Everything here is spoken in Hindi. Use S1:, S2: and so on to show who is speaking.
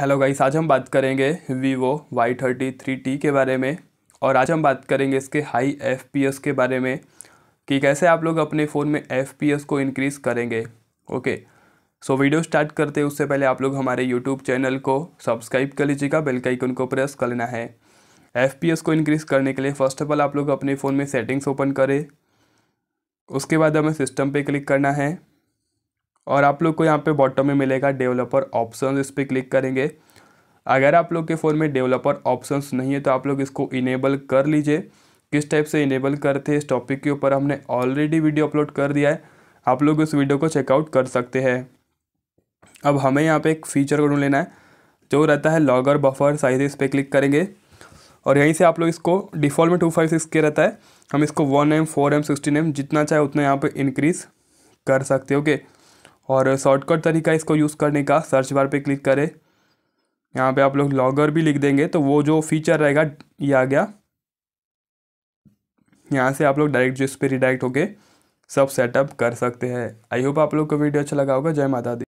S1: हेलो गाइस आज हम बात करेंगे Vivo Y thirty three T के बारे में और आज हम बात करेंगे इसके हाई एफ पी एस के बारे में कि कैसे आप लोग अपने फ़ोन में एफ पी एस को इनक्रीज़ करेंगे ओके सो वीडियो स्टार्ट करते उससे पहले आप लोग हमारे यूट्यूब चैनल को सब्सक्राइब कर लीजिएगा बेल का आइकन को प्रेस कर लेना है एफ पी एस को इनक्रीज़ करने के लिए फ़र्स्ट ऑफ ऑल आप लोग अपने फ़ोन में सेटिंग्स ओपन करें उसके बाद हमें सिस्टम पे क्लिक करना है और आप लोग को यहाँ पे बॉटम में मिलेगा डेवलपर ऑप्शन इस पर क्लिक करेंगे अगर आप लोग के फ़ोन में डेवलपर ऑप्शंस नहीं है तो आप लोग इसको इनेबल कर लीजिए किस टाइप से इनेबल करते हैं इस टॉपिक के ऊपर हमने ऑलरेडी वीडियो अपलोड कर दिया है आप लोग इस वीडियो को चेकआउट कर सकते हैं अब हमें यहाँ पे एक फीचर को ढूंढ लेना है जो रहता है लॉगर बफर साइज इस पर क्लिक करेंगे और यहीं से आप लोग इसको डिफ़ॉल्ट में टू फाइव सिक्स के रहता है हम इसको one M four M sixteen M जितना चाहे उतना यहाँ पर इंक्रीज़ कर सकते ओके okay? और शॉर्टकट तरीका इसको यूज़ करने का सर्च बार पे क्लिक करें यहाँ पे आप लोग लॉगर भी लिख देंगे तो वो जो फीचर रहेगा ये आ गया यहाँ से आप लोग डायरेक्ट जिस पे रिडायरेक्ट होके सब सेटअप कर सकते हैं आई होप आप लोग को वीडियो अच्छा लगा होगा जय माता दी